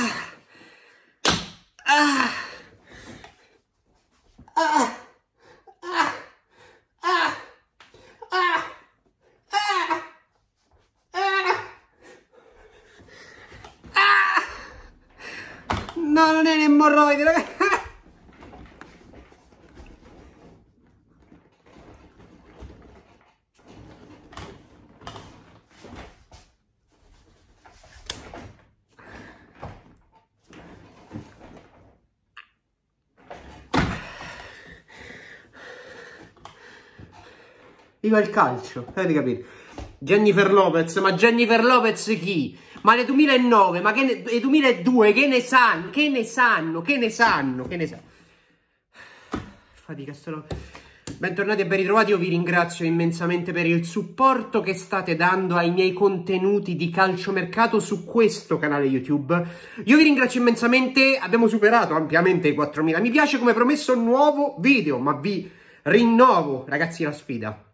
No, no Ah. Ah. Ah. no, Ah. No, no Viva il calcio, avete capito? Jennifer Lopez, ma Jennifer Lopez chi? Ma le 2009, ma che ne, le 2002, che ne sanno, che ne sanno, che ne sanno, che ne sanno? Fatica, sto... Bentornati e ben ritrovati, io vi ringrazio immensamente per il supporto che state dando ai miei contenuti di calciomercato su questo canale YouTube. Io vi ringrazio immensamente, abbiamo superato ampiamente i 4.000 mi piace come promesso un nuovo video, ma vi rinnovo ragazzi la sfida.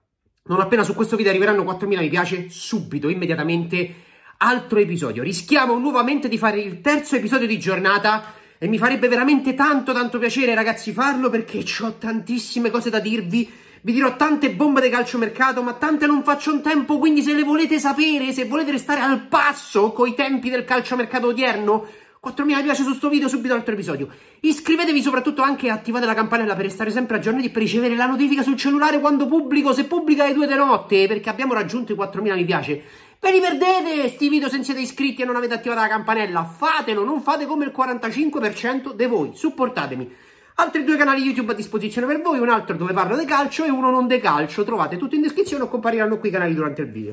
Non appena su questo video arriveranno 4.000 mi piace, subito, immediatamente, altro episodio. Rischiamo nuovamente di fare il terzo episodio di giornata e mi farebbe veramente tanto tanto piacere ragazzi farlo perché ho tantissime cose da dirvi. Vi dirò tante bombe di calciomercato, ma tante non faccio un tempo, quindi se le volete sapere, se volete restare al passo coi tempi del calciomercato odierno, 4.000 piace su questo video, subito un altro episodio. Iscrivetevi soprattutto anche e attivate la campanella per restare sempre aggiornati e per ricevere la notifica sul cellulare quando pubblico, se pubblica alle 2 di notte, perché abbiamo raggiunto i 4.000 mi piace. Ve li perdete questi video se non siete iscritti e non avete attivato la campanella. Fatelo, non fate come il 45% di voi. Supportatemi. Altri due canali YouTube a disposizione per voi, un altro dove parlo di calcio e uno non di calcio. Trovate tutto in descrizione o compariranno qui i canali durante il video.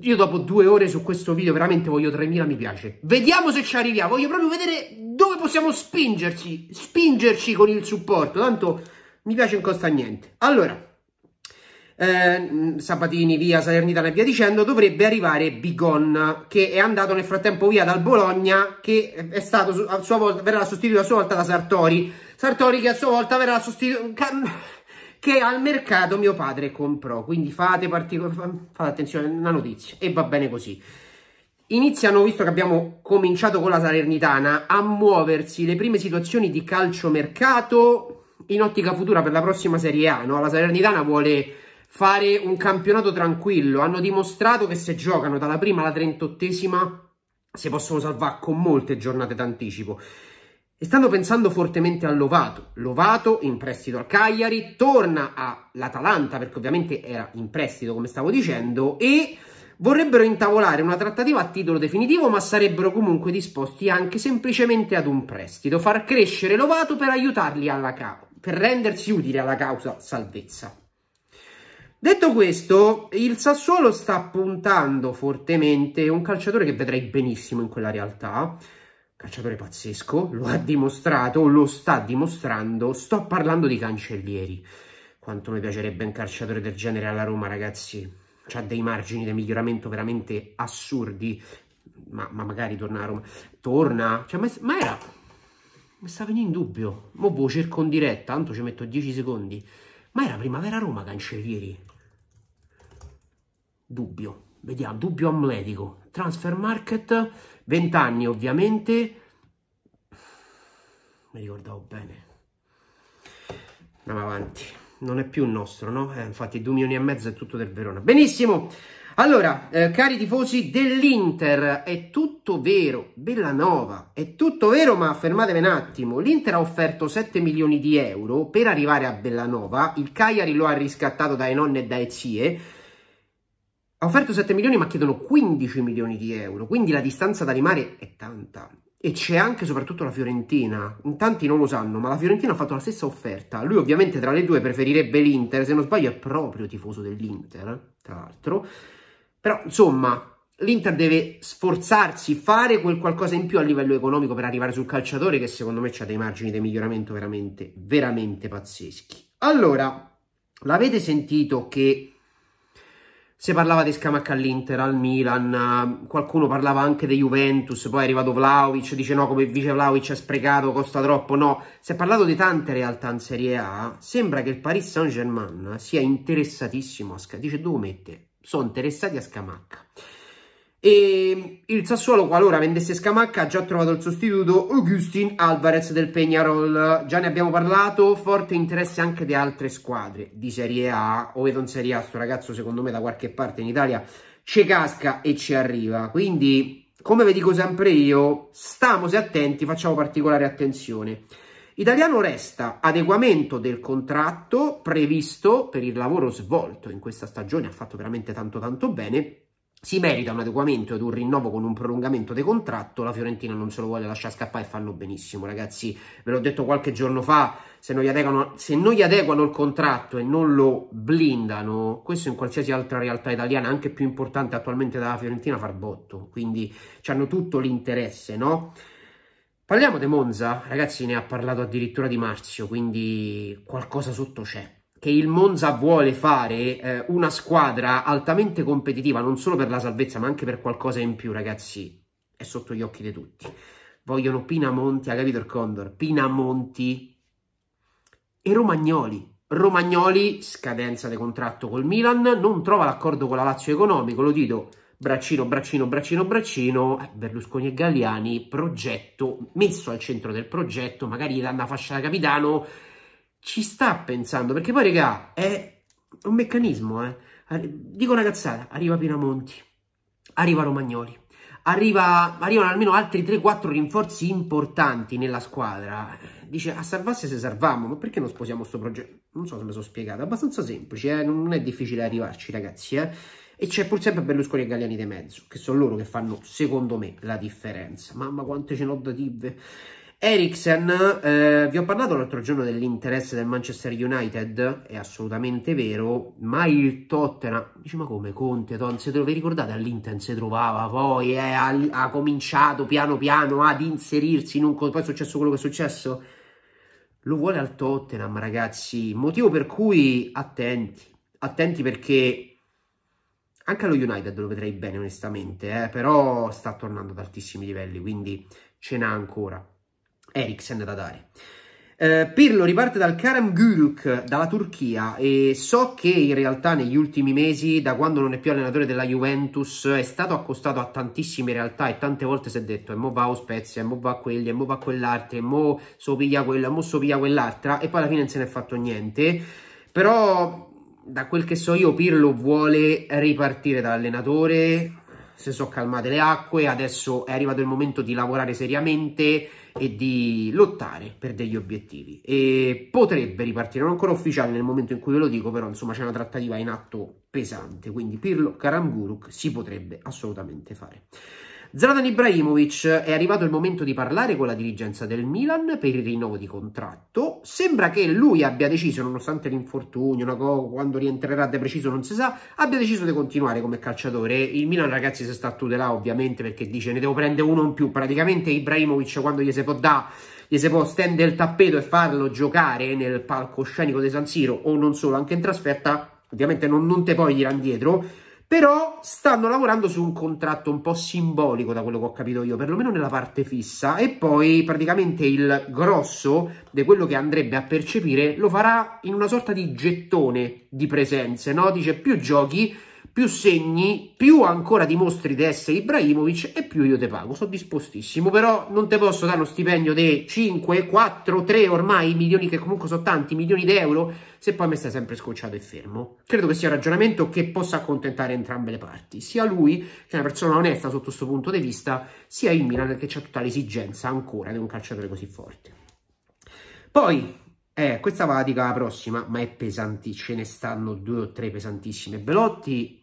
Io dopo due ore su questo video veramente voglio 3.000 mi piace. Vediamo se ci arriviamo. Voglio proprio vedere dove possiamo spingerci. Spingerci con il supporto. Tanto mi piace non costa niente. Allora, eh, Sabatini via Salernitana e via dicendo, dovrebbe arrivare Bigon che è andato nel frattempo via dal Bologna che è stato a sua volta, verrà sostituito a sua volta da Sartori. Sartori che a sua volta verrà sostituito che al mercato mio padre comprò. Quindi fate, fate attenzione, alla notizia e va bene così. Iniziano, visto che abbiamo cominciato con la Salernitana, a muoversi le prime situazioni di calciomercato in ottica futura per la prossima Serie A. No? La Salernitana vuole fare un campionato tranquillo. Hanno dimostrato che se giocano dalla prima alla trentottesima si possono salvare con molte giornate d'anticipo e stanno pensando fortemente a Lovato. Lovato in prestito al Cagliari, torna all'Atalanta perché ovviamente era in prestito come stavo dicendo e vorrebbero intavolare una trattativa a titolo definitivo ma sarebbero comunque disposti anche semplicemente ad un prestito, far crescere Lovato per aiutarli alla causa, per rendersi utile alla causa salvezza. Detto questo, il Sassuolo sta puntando fortemente un calciatore che vedrei benissimo in quella realtà, Cacciatore pazzesco, lo ha dimostrato, lo sta dimostrando. Sto parlando di Cancellieri. Quanto mi piacerebbe un calciatore del genere alla Roma, ragazzi. C'ha dei margini di miglioramento veramente assurdi. Ma, ma magari torna a Roma. Torna? Cioè, ma, ma era... Mi sta venendo in dubbio. Mo' boh, cerco in diretta, tanto ci metto 10 secondi. Ma era primavera Roma Cancellieri? Dubbio. Vediamo, dubbio amletico. Transfer market, 20 anni ovviamente. Mi ricordavo bene. Andiamo avanti. Non è più il nostro, no? Eh, infatti 2 milioni e mezzo è tutto del Verona. Benissimo. Allora, eh, cari tifosi dell'Inter, è tutto vero, Bellanova, è tutto vero, ma fermatevi un attimo. L'Inter ha offerto 7 milioni di euro per arrivare a Bellanova, il Cagliari lo ha riscattato dai nonni e dai zie, ha offerto 7 milioni ma chiedono 15 milioni di euro, quindi la distanza da rimare è tanta. E c'è anche soprattutto la Fiorentina, in tanti non lo sanno, ma la Fiorentina ha fatto la stessa offerta. Lui ovviamente tra le due preferirebbe l'Inter, se non sbaglio è proprio tifoso dell'Inter, tra l'altro. Però insomma, l'Inter deve sforzarsi, fare quel qualcosa in più a livello economico per arrivare sul calciatore che secondo me c'ha dei margini di miglioramento veramente, veramente pazzeschi. Allora, l'avete sentito che si parlava di Scamacca all'Inter, al Milan, qualcuno parlava anche di Juventus, poi è arrivato Vlaovic, dice no come vice Vlaovic è sprecato, costa troppo, no. Si è parlato di tante realtà in Serie A, sembra che il Paris Saint-Germain sia interessatissimo, a Scamacca. dice dove mette? Sono interessati a Scamacca e ehm, il Sassuolo qualora vendesse Scamacca ha già trovato il sostituto Augustin Alvarez del Peñarol già ne abbiamo parlato forte interesse anche di altre squadre di Serie A o vedo in Serie A sto ragazzo secondo me da qualche parte in Italia ci casca e ci arriva quindi come vi dico sempre io stiamo se attenti facciamo particolare attenzione Italiano resta adeguamento del contratto previsto per il lavoro svolto in questa stagione ha fatto veramente tanto tanto bene si merita un adeguamento ed un rinnovo con un prolungamento di contratto, la Fiorentina non se lo vuole lasciare scappare e fanno benissimo ragazzi, ve l'ho detto qualche giorno fa, se non, adeguano, se non, gli adeguano, il contratto e non lo blindano, questo in qualsiasi altra realtà italiana, anche più importante attualmente dalla Fiorentina, far botto, quindi hanno tutto l'interesse, no? Parliamo di Monza, ragazzi ne ha parlato addirittura di Marzio, quindi qualcosa sotto c'è, che il Monza vuole fare eh, una squadra altamente competitiva, non solo per la salvezza, ma anche per qualcosa in più, ragazzi, è sotto gli occhi di tutti. Vogliono Pinamonti, ha capito il Condor? Pinamonti e Romagnoli. Romagnoli, scadenza di contratto col Milan, non trova l'accordo con la Lazio economico, lo dico, braccino, braccino, braccino, braccino, eh, Berlusconi e Galliani, progetto, messo al centro del progetto, magari danno la fascia da capitano ci sta pensando, perché poi, regà, è un meccanismo, eh. Dico una cazzata, arriva Pinamonti, arriva Romagnoli, arriva, arrivano almeno altri 3-4 rinforzi importanti nella squadra. Dice, a salvarsi se salvammo, ma perché non sposiamo questo progetto? Non so se me sono spiegato, è abbastanza semplice, eh? non è difficile arrivarci, ragazzi, eh? E c'è pur sempre Berlusconi e Galliani di mezzo, che sono loro che fanno, secondo me, la differenza. Mamma quante ce n'ho da tive. Eriksen, eh, vi ho parlato l'altro giorno dell'interesse del Manchester United, è assolutamente vero, ma il Tottenham, dice ma come Conte, Ton, vi ricordate all'Inter si trovava, poi eh, ha, ha, cominciato piano piano ad inserirsi in un... poi è successo quello che è successo? Lo vuole al Tottenham ragazzi, motivo per cui attenti, attenti perché anche allo United lo vedrei bene onestamente, eh, però sta tornando ad altissimi livelli, quindi ce n'ha ancora. Eriksen da dare. Eh, Pirlo riparte dal Karam Guruk dalla Turchia e so che in realtà negli ultimi mesi, da quando non è più allenatore della Juventus, è stato accostato a tantissime realtà e tante volte si è detto e eh, mo va a Spezia, e mo va a quelli, e mo va a quell'altra, e mo sopiglia quella, e mo so piglia quell'altra e poi alla fine non se n'è fatto niente. Però da quel che so io Pirlo vuole ripartire da allenatore. si sono calmate le acque, adesso è arrivato il momento di lavorare seriamente e di lottare per degli obiettivi e potrebbe ripartire, non ancora ufficiale nel momento in cui ve lo dico, però insomma c'è una trattativa in atto pesante, quindi Pirlo Karanguruk si potrebbe assolutamente fare. Zlatan Ibrahimovic è arrivato il momento di parlare con la dirigenza del Milan per il rinnovo di contratto sembra che lui abbia deciso, nonostante l'infortunio, quando rientrerà da preciso non si sa, abbia deciso di continuare come calciatore. Il Milan, ragazzi, si sta a tutelare ovviamente perché dice ne devo prendere uno in più. Praticamente Ibrahimovic quando gli si può dare gli si può stendere il tappeto e farlo giocare nel palcoscenico di San Siro o non solo, anche in trasferta, ovviamente non, non te poi girare indietro però stanno lavorando su un contratto un po' simbolico da quello che ho capito io, perlomeno nella parte fissa e poi praticamente il grosso di quello che andrebbe a percepire lo farà in una sorta di gettone di presenze, no? Dice più giochi, più segni, più ancora dimostri di essere Ibrahimovic e più io te pago, sono dispostissimo, però non te posso dare uno stipendio di 5, 4, 3 ormai milioni che comunque sono tanti, milioni di euro se poi mi stai sempre scocciato e fermo. Credo che sia un ragionamento che possa accontentare entrambe le parti, sia lui, che è una persona onesta sotto questo punto di vista, sia il Milan che c'è tutta l'esigenza ancora di un calciatore così forte. Poi, eh, questa va dica la prossima, ma è pesante, ce ne stanno due o tre pesantissime. Belotti...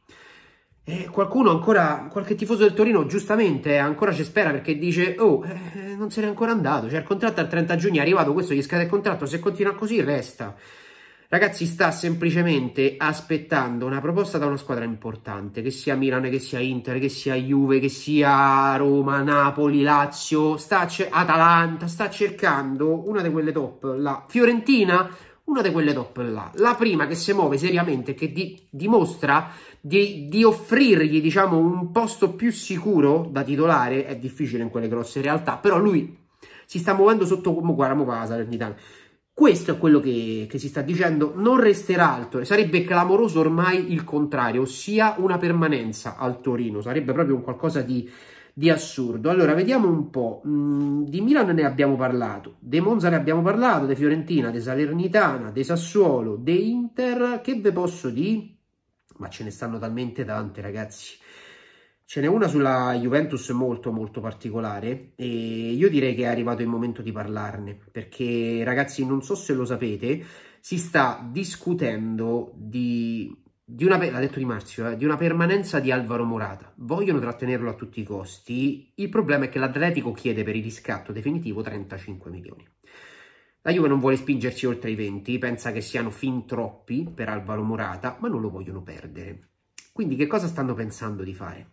Eh, qualcuno ancora, qualche tifoso del Torino giustamente eh, ancora ci spera perché dice oh, eh, non se n'è ancora andato, cioè, il contratto al 30 giugno è arrivato, questo gli scade il contratto, se continua così resta. Ragazzi, sta semplicemente aspettando una proposta da una squadra importante, che sia Milano, che sia Inter, che sia Juve, che sia Roma, Napoli, Lazio, sta Atalanta, sta cercando una di quelle top, la Fiorentina, una di quelle top là. La prima che si muove seriamente, e che di dimostra di, di, offrirgli, diciamo, un posto più sicuro da titolare, è difficile in quelle grosse realtà, però lui si sta muovendo sotto, guarda, muova la Salernitana, questo è quello che, che si sta dicendo, non resterà al Torino, sarebbe clamoroso ormai il contrario, ossia una permanenza al Torino, sarebbe proprio un qualcosa di, di assurdo. Allora, vediamo un po'. Mm, di Milano ne abbiamo parlato, De Monza ne abbiamo parlato, De Fiorentina, De Salernitana, De Sassuolo, De Inter. Che ve posso dire? Ma ce ne stanno talmente tante, ragazzi. Ce n'è una sulla Juventus molto molto particolare e io direi che è arrivato il momento di parlarne perché ragazzi non so se lo sapete, si sta discutendo di, di, una, di, Marzio, eh, di una permanenza di Alvaro Morata. Vogliono trattenerlo a tutti i costi, il problema è che l'Atletico chiede per il riscatto definitivo 35 milioni. La Juve non vuole spingersi oltre i 20, pensa che siano fin troppi per Alvaro Morata, ma non lo vogliono perdere. Quindi che cosa stanno pensando di fare?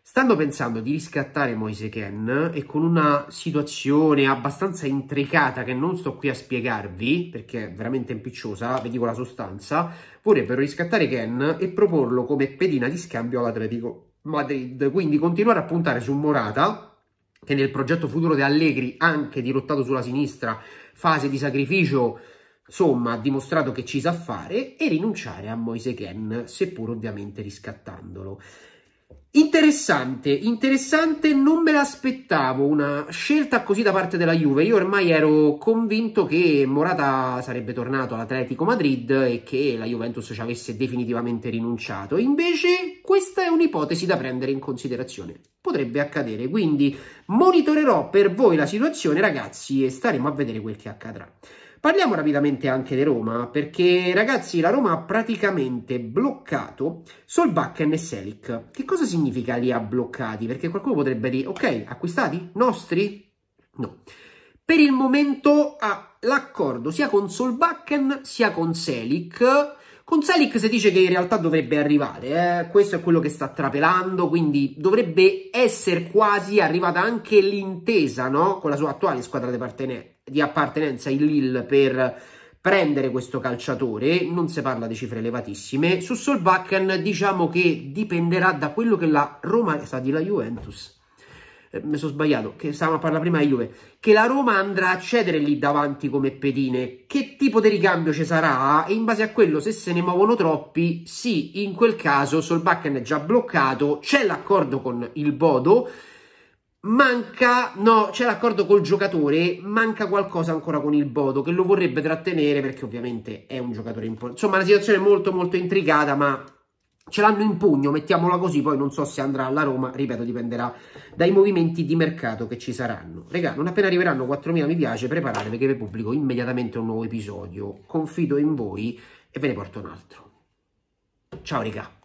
Stanno pensando di riscattare Moise Ken e con una situazione abbastanza intricata che non sto qui a spiegarvi perché è veramente impicciosa, vi dico la sostanza, vorrebbero riscattare Ken e proporlo come pedina di scambio all'Atletico Madrid, quindi continuare a puntare su Morata che nel progetto futuro di Allegri, anche dirottato sulla sinistra, fase di sacrificio insomma, ha dimostrato che ci sa fare e rinunciare a Moise Ken, seppur ovviamente riscattandolo. Interessante, interessante, non me l'aspettavo una scelta così da parte della Juve. Io ormai ero convinto che Morata sarebbe tornato all'Atletico Madrid e che la Juventus ci avesse definitivamente rinunciato. Invece, questa è un'ipotesi da prendere in considerazione. Potrebbe accadere, quindi monitorerò per voi la situazione, ragazzi, e staremo a vedere quel che accadrà. Parliamo rapidamente anche di Roma, perché ragazzi la Roma ha praticamente bloccato Solbakken e Selic. Che cosa significa li ha bloccati? Perché qualcuno potrebbe dire, ok, acquistati? Nostri? No. Per il momento ha l'accordo sia con Solbakken sia con Selic. Con Selic si dice che in realtà dovrebbe arrivare, eh? questo è quello che sta trapelando, quindi dovrebbe essere quasi arrivata anche l'intesa no? con la sua attuale squadra di, partene di appartenenza il Lille per prendere questo calciatore, non si parla di cifre elevatissime, su Solbakken diciamo che dipenderà da quello che la Roma, sta di la Juventus, eh, mi sono sbagliato, che stavamo a parlare prima di Juve, che la Roma andrà a cedere lì davanti come pedine, che tipo di ricambio ci sarà e in base a quello se se ne muovono troppi, sì, in quel caso Solbakken è già bloccato, c'è l'accordo con il Bodo, manca, no, c'è l'accordo col giocatore, manca qualcosa ancora con il Bodo che lo vorrebbe trattenere perché ovviamente è un giocatore importante. Insomma, la situazione è molto molto intricata, ma ce l'hanno in pugno, mettiamola così, poi non so se andrà alla Roma, ripeto, dipenderà dai movimenti di mercato che ci saranno. Regà, non appena arriveranno 4.000 mi piace, preparatevi che vi pubblico immediatamente un nuovo episodio. Confido in voi e ve ne porto un altro. Ciao regà.